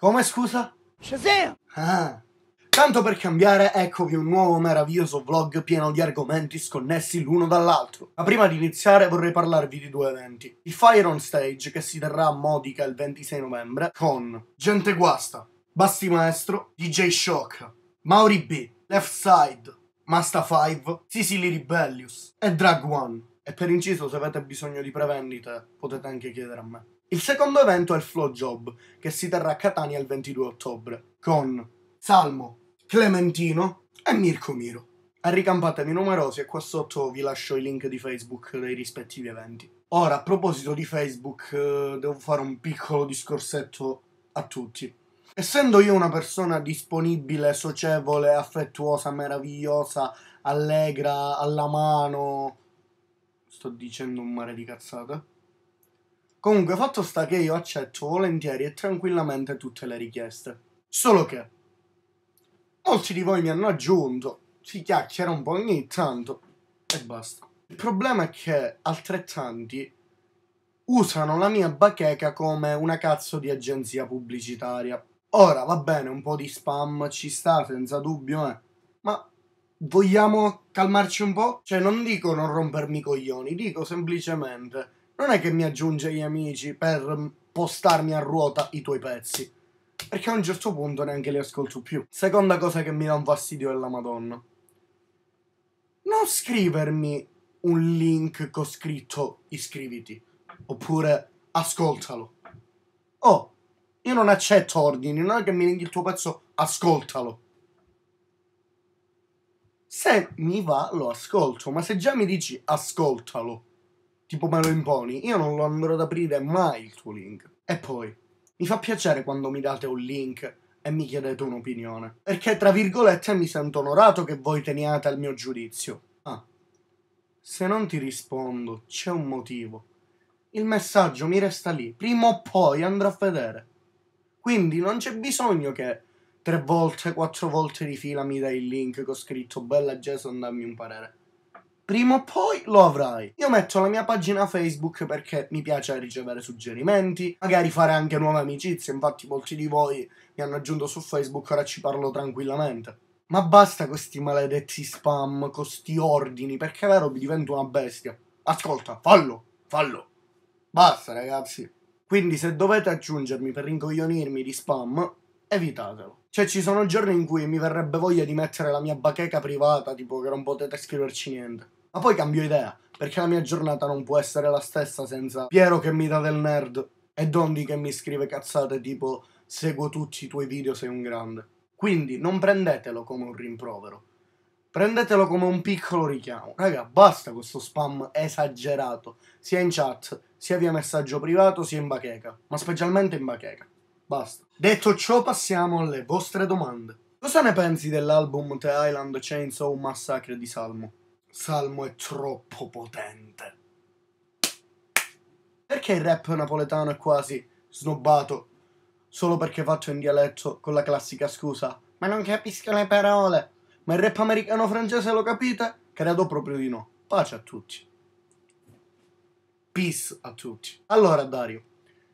Come scusa? Shazam! Ah. Tanto per cambiare, eccovi un nuovo meraviglioso vlog pieno di argomenti sconnessi l'uno dall'altro. Ma prima di iniziare vorrei parlarvi di due eventi. Il Fire on Stage, che si terrà a Modica il 26 novembre, con Gente Guasta, Basti Maestro, DJ Shock, Mauri B, Left Side, Masta 5, Sicily Rebellious e Drag One. E per inciso, se avete bisogno di prevendite, potete anche chiedere a me. Il secondo evento è il Flow Job, che si terrà a Catania il 22 ottobre, con Salmo, Clementino e Mirko Miro. Arricampatevi numerosi e qua sotto vi lascio i link di Facebook dei rispettivi eventi. Ora, a proposito di Facebook, eh, devo fare un piccolo discorsetto a tutti. Essendo io una persona disponibile, socievole, affettuosa, meravigliosa, allegra, alla mano... Sto dicendo un mare di cazzate. Comunque, fatto sta che io accetto volentieri e tranquillamente tutte le richieste. Solo che molti di voi mi hanno aggiunto, si chiacchiera un po' ogni tanto e basta. Il problema è che altrettanti usano la mia bacheca come una cazzo di agenzia pubblicitaria. Ora, va bene, un po' di spam ci sta, senza dubbio, eh. Ma vogliamo calmarci un po'? Cioè, non dico non rompermi i coglioni, dico semplicemente non è che mi aggiunge gli amici per postarmi a ruota i tuoi pezzi. Perché a un certo punto neanche li ascolto più. Seconda cosa che mi dà un fastidio è la Madonna. Non scrivermi un link con scritto iscriviti. Oppure ascoltalo. Oh, io non accetto ordini, non è che mi leghi il tuo pezzo, ascoltalo. Se mi va, lo ascolto, ma se già mi dici ascoltalo, tipo me lo imponi, io non lo andrò ad aprire mai il tuo link. E poi, mi fa piacere quando mi date un link e mi chiedete un'opinione, perché tra virgolette mi sento onorato che voi teniate al mio giudizio. Ah, se non ti rispondo c'è un motivo. Il messaggio mi resta lì, prima o poi andrò a vedere. Quindi non c'è bisogno che tre volte, quattro volte di fila mi dai il link che ho scritto bella Jason dammi un parere prima o poi lo avrai. Io metto la mia pagina Facebook perché mi piace ricevere suggerimenti, magari fare anche nuove amicizie, infatti molti di voi mi hanno aggiunto su Facebook, ora ci parlo tranquillamente. Ma basta questi maledetti spam, questi ordini, perché è vero mi divento una bestia. Ascolta, fallo, fallo. Basta ragazzi. Quindi se dovete aggiungermi per rincoglionirmi di spam, evitatelo. Cioè ci sono giorni in cui mi verrebbe voglia di mettere la mia bacheca privata, tipo che non potete scriverci niente. Ma poi cambio idea, perché la mia giornata non può essere la stessa senza Piero che mi dà del nerd e Dondi che mi scrive cazzate tipo seguo tutti i tuoi video, sei un grande. Quindi non prendetelo come un rimprovero. Prendetelo come un piccolo richiamo. Raga, basta questo spam esagerato, sia in chat, sia via messaggio privato, sia in bacheca. Ma specialmente in bacheca. Basta. Detto ciò, passiamo alle vostre domande. Cosa ne pensi dell'album The Island Chainsaw Massacre di Salmo? Salmo è troppo potente. Perché il rap napoletano è quasi snobbato solo perché faccio in dialetto con la classica scusa ma non capisco le parole. Ma il rap americano-francese lo capite? Credo proprio di no. Pace a tutti. Peace a tutti. Allora Dario,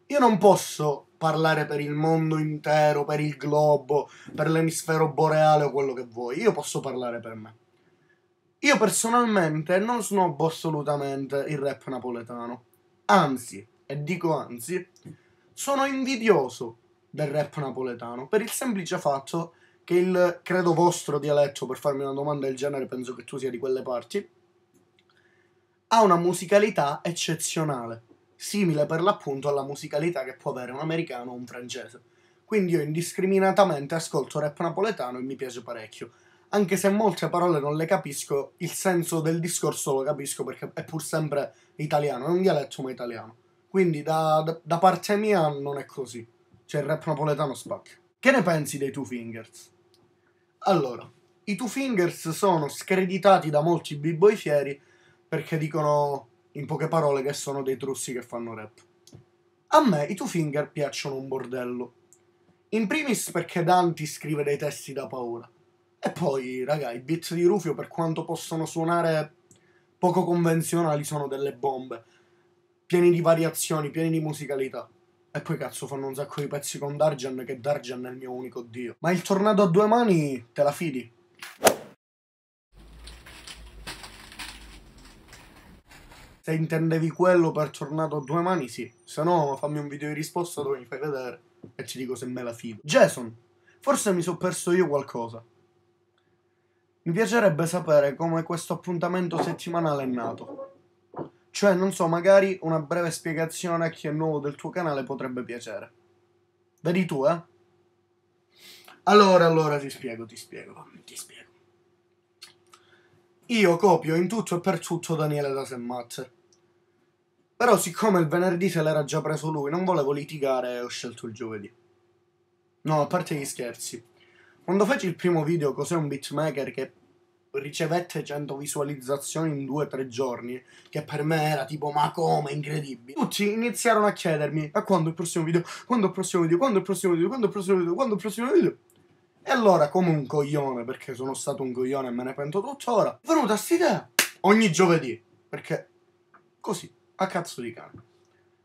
io non posso parlare per il mondo intero, per il globo, per l'emisfero boreale o quello che vuoi. Io posso parlare per me. Io personalmente non snobbo assolutamente il rap napoletano. Anzi, e dico anzi, sono invidioso del rap napoletano per il semplice fatto che il credo vostro dialetto, per farmi una domanda del genere, penso che tu sia di quelle parti, ha una musicalità eccezionale, simile per l'appunto alla musicalità che può avere un americano o un francese. Quindi io indiscriminatamente ascolto rap napoletano e mi piace parecchio anche se molte parole non le capisco, il senso del discorso lo capisco perché è pur sempre italiano, è un dialetto ma italiano. Quindi da, da, da parte mia non è così. Cioè il rap napoletano spacca. Che ne pensi dei Two Fingers? Allora, i Two Fingers sono screditati da molti b-boy fieri perché dicono in poche parole che sono dei trussi che fanno rap. A me i Two Finger piacciono un bordello. In primis perché Dante scrive dei testi da paura. E poi, raga, i beat di Rufio, per quanto possano suonare poco convenzionali, sono delle bombe. Pieni di variazioni, pieni di musicalità. E poi cazzo fanno un sacco di pezzi con Darjan, che Darjan è il mio unico dio. Ma il tornado a due mani, te la fidi. Se intendevi quello per tornado a due mani, sì. Se no, fammi un video di risposta dove mi fai vedere e ci dico se me la fido. Jason, forse mi sono perso io qualcosa. Mi piacerebbe sapere come questo appuntamento settimanale è nato. Cioè, non so, magari una breve spiegazione a chi è nuovo del tuo canale potrebbe piacere. Vedi tu, eh? Allora, allora ti spiego, ti spiego, ti spiego. Io copio in tutto e per tutto Daniele da Semmatzer. Però siccome il venerdì se l'era già preso lui, non volevo litigare e ho scelto il giovedì. No, a parte gli scherzi. Quando feci il primo video cos'è un beatmaker che ricevette 100 visualizzazioni in 2-3 giorni, che per me era tipo ma come, incredibile. Tutti iniziarono a chiedermi a quando il prossimo video, quando il prossimo video, quando il prossimo video, quando il prossimo video, quando il prossimo video. E allora, come un coglione, perché sono stato un coglione e me ne pento tuttora, è venuta idea ogni giovedì, perché così, a cazzo di cane.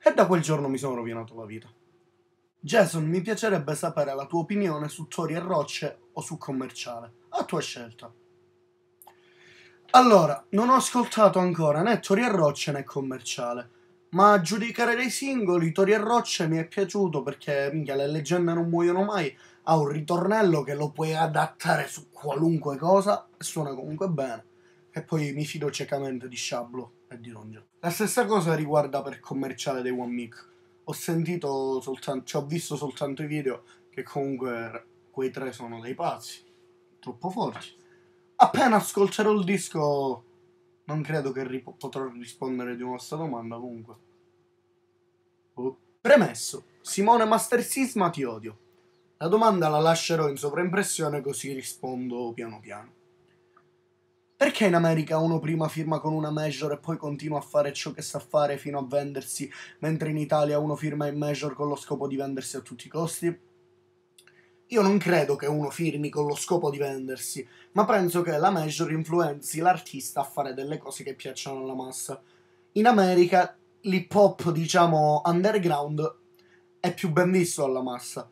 E da quel giorno mi sono rovinato la vita. Jason, mi piacerebbe sapere la tua opinione su Tori e Rocce o su Commerciale. A tua scelta. Allora, non ho ascoltato ancora né Tori e Rocce né Commerciale, ma a giudicare dei singoli, Tori e Rocce mi è piaciuto perché, minchia, le leggende non muoiono mai, ha un ritornello che lo puoi adattare su qualunque cosa e suona comunque bene. E poi mi fido ciecamente di Shablo e di Ronja. La stessa cosa riguarda per Commerciale dei One Mic ho sentito soltanto, cioè ho visto soltanto i video che comunque quei tre sono dei pazzi, troppo forti. Appena ascolterò il disco non credo che rip- potrò rispondere di nuovo a questa domanda comunque. Oh. Premesso, Simone Master Sisma ti odio. La domanda la lascerò in sovraimpressione così rispondo piano piano. Perché in America uno prima firma con una major e poi continua a fare ciò che sa fare fino a vendersi, mentre in Italia uno firma in major con lo scopo di vendersi a tutti i costi? Io non credo che uno firmi con lo scopo di vendersi, ma penso che la major influenzi l'artista a fare delle cose che piacciono alla massa. In America l'hip hop, diciamo, underground è più ben visto alla massa.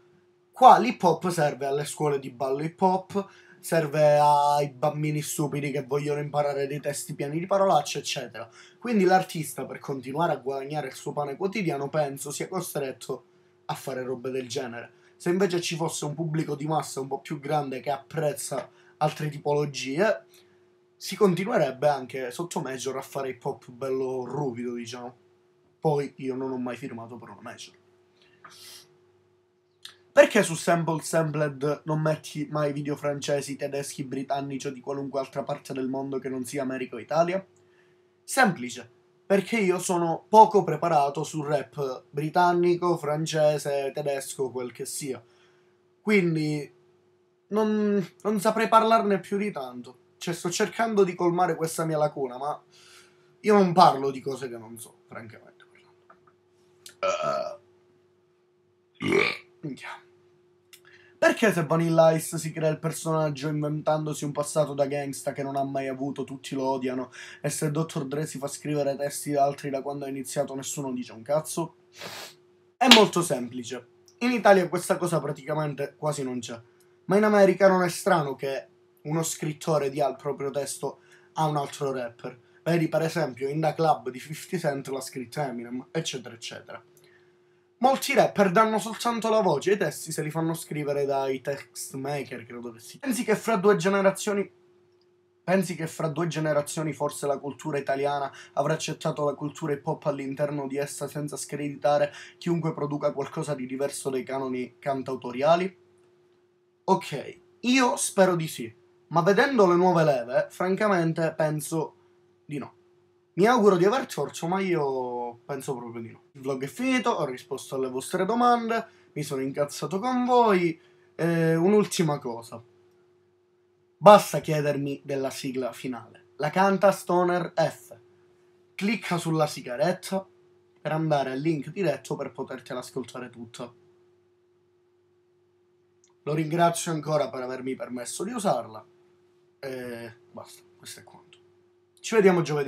Qua l'hip hop serve alle scuole di ballo hip hop, serve ai bambini stupidi che vogliono imparare dei testi pieni di parolacce, eccetera. Quindi l'artista, per continuare a guadagnare il suo pane quotidiano, penso sia costretto a fare robe del genere. Se invece ci fosse un pubblico di massa un po' più grande che apprezza altre tipologie, si continuerebbe anche sotto Major a fare hip hop bello ruvido, diciamo. Poi io non ho mai firmato per una Major. Perché su Sample Sampled non metti mai video francesi, tedeschi, britannici o di qualunque altra parte del mondo che non sia America o Italia? Semplice, perché io sono poco preparato sul rap britannico, francese, tedesco, quel che sia. Quindi non, non saprei parlarne più di tanto. Cioè, sto cercando di colmare questa mia lacuna, ma io non parlo di cose che non so, francamente. Uh. Yeah. Perché se Vanilla Ice si crea il personaggio inventandosi un passato da gangsta che non ha mai avuto, tutti lo odiano, e se Dr. Dre si fa scrivere testi da altri da quando ha iniziato nessuno dice un cazzo? È molto semplice. In Italia questa cosa praticamente quasi non c'è. Ma in America non è strano che uno scrittore dia il proprio testo a un altro rapper. Vedi per esempio in Da Club di 50 Cent l'ha scritto Eminem, eccetera eccetera. Molti rapper danno soltanto la voce, i testi se li fanno scrivere dai text maker, credo che sì. Pensi che fra due generazioni Pensi che fra due generazioni forse la cultura italiana avrà accettato la cultura hip hop all'interno di essa senza screditare chiunque produca qualcosa di diverso dai canoni cantautoriali? Ok, io spero di sì, ma vedendo le nuove leve, francamente penso di no. Mi auguro di aver torto, ma io Penso proprio di no. Il vlog è finito, ho risposto alle vostre domande, mi sono incazzato con voi. Eh, un'ultima cosa. Basta chiedermi della sigla finale. La canta Stoner F. Clicca sulla sigaretta per andare al link diretto per potertela ascoltare tutta. Lo ringrazio ancora per avermi permesso di usarla. E eh, basta, questo è quanto. Ci vediamo giovedì.